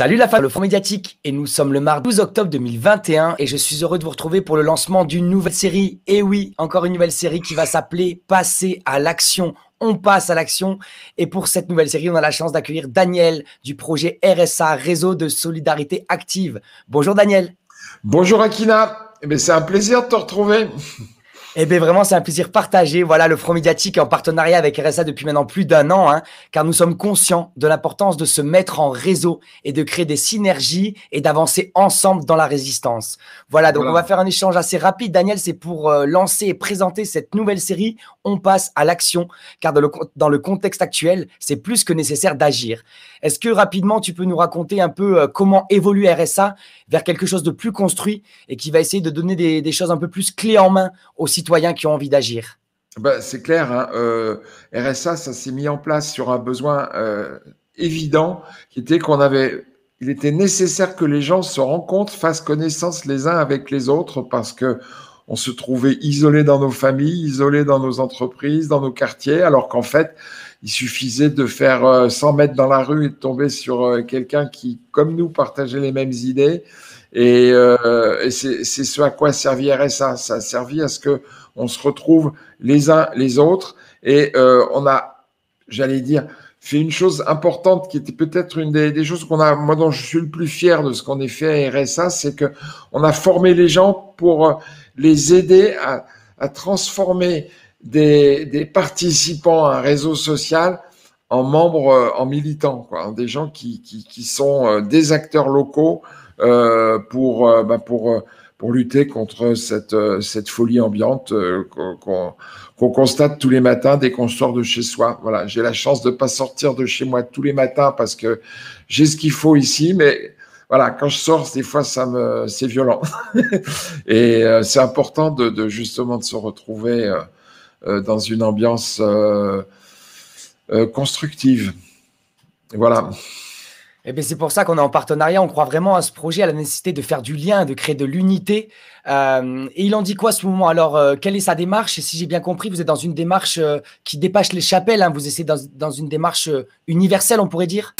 Salut la femme, le Front Médiatique, et nous sommes le mardi 12 octobre 2021, et je suis heureux de vous retrouver pour le lancement d'une nouvelle série. Et oui, encore une nouvelle série qui va s'appeler Passer à l'action. On passe à l'action. Et pour cette nouvelle série, on a la chance d'accueillir Daniel du projet RSA, Réseau de Solidarité Active. Bonjour Daniel. Bonjour Akina. Eh ben, c'est un plaisir de te retrouver. Eh bien, vraiment, c'est un plaisir partagé. Voilà, le Front Médiatique est en partenariat avec RSA depuis maintenant plus d'un an, hein, car nous sommes conscients de l'importance de se mettre en réseau et de créer des synergies et d'avancer ensemble dans la résistance. Voilà, donc on va faire un échange assez rapide. Daniel, c'est pour euh, lancer et présenter cette nouvelle série. On passe à l'action, car dans le, dans le contexte actuel, c'est plus que nécessaire d'agir. Est-ce que rapidement, tu peux nous raconter un peu euh, comment évolue RSA vers quelque chose de plus construit et qui va essayer de donner des, des choses un peu plus clés en main aussi citoyens qui ont envie d'agir bah, C'est clair, hein. euh, RSA, ça s'est mis en place sur un besoin euh, évident qui était qu'on avait il était nécessaire que les gens se rencontrent, fassent connaissance les uns avec les autres parce que on se trouvait isolé dans nos familles, isolé dans nos entreprises, dans nos quartiers, alors qu'en fait, il suffisait de faire 100 euh, mètres dans la rue et de tomber sur euh, quelqu'un qui, comme nous, partageait les mêmes idées. Et, euh, c'est ce à quoi servirait ça. Ça a servi à ce que on se retrouve les uns les autres et on a j'allais dire, fait une chose importante qui était peut-être une des, choses qu'on a, moi dont je suis le plus fier de ce qu'on a fait à RSA, c'est que on a formé les gens pour euh, les aider à, transformer des, participants à un réseau social en membres, euh, en militants, quoi, des gens qui, qui, qui sont euh, des acteurs locaux euh, pour, euh, bah, pour, pour lutter contre cette, cette folie ambiante qu'on qu'on constate tous les matins dès qu'on sort de chez soi. Voilà, j'ai la chance de ne pas sortir de chez moi tous les matins parce que j'ai ce qu'il faut ici, mais voilà, quand je sors, des fois, ça me, c'est violent. et c'est important de, de, justement de se retrouver euh, dans une ambiance euh, constructive. Voilà. et eh bien, c'est pour ça qu'on est en partenariat. On croit vraiment à ce projet, à la nécessité de faire du lien, de créer de l'unité. Euh, et il en dit quoi à ce moment Alors, euh, quelle est sa démarche Et si j'ai bien compris, vous êtes dans une démarche qui dépasse les chapelles. Hein. vous essayez dans, dans, une démarche universelle, on pourrait dire.